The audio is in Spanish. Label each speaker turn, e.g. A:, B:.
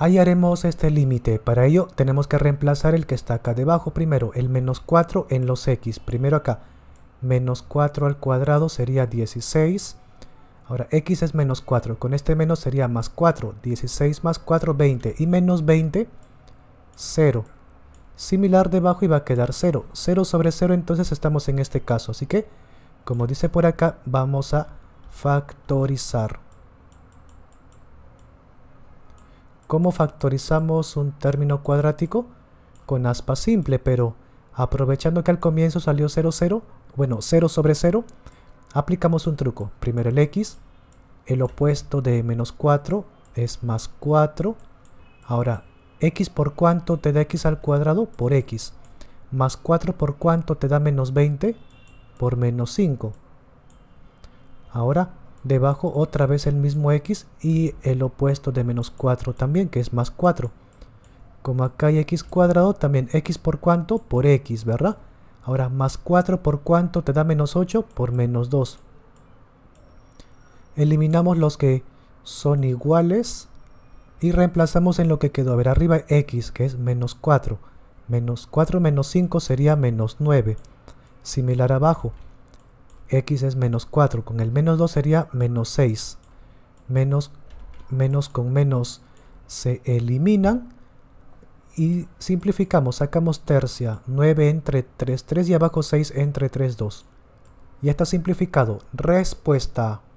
A: Ahí haremos este límite. Para ello tenemos que reemplazar el que está acá debajo primero, el menos 4 en los x. Primero acá, menos 4 al cuadrado sería 16. Ahora x es menos 4, con este menos sería más 4, 16 más 4, 20 y menos 20, 0. Similar debajo y va a quedar 0. 0 sobre 0 entonces estamos en este caso, así que como dice por acá vamos a factorizar. cómo factorizamos un término cuadrático con aspa simple, pero aprovechando que al comienzo salió 0, 0, bueno, 0 sobre 0, aplicamos un truco. Primero el x, el opuesto de menos 4 es más 4. Ahora, x por cuánto te da x al cuadrado por x. Más 4 por cuánto te da menos 20 por menos 5. Ahora, Debajo otra vez el mismo x y el opuesto de menos 4 también, que es más 4. Como acá hay x cuadrado, también x por cuánto, por x, ¿verdad? Ahora, más 4 por cuánto te da menos 8, por menos 2. Eliminamos los que son iguales y reemplazamos en lo que quedó. A ver, arriba x, que es menos 4. Menos 4 menos 5 sería menos 9. Similar abajo x es menos 4. Con el menos 2 sería menos 6. Menos, menos con menos se eliminan. Y simplificamos, sacamos tercia. 9 entre 3, 3 y abajo 6 entre 3, 2. Ya está simplificado. Respuesta.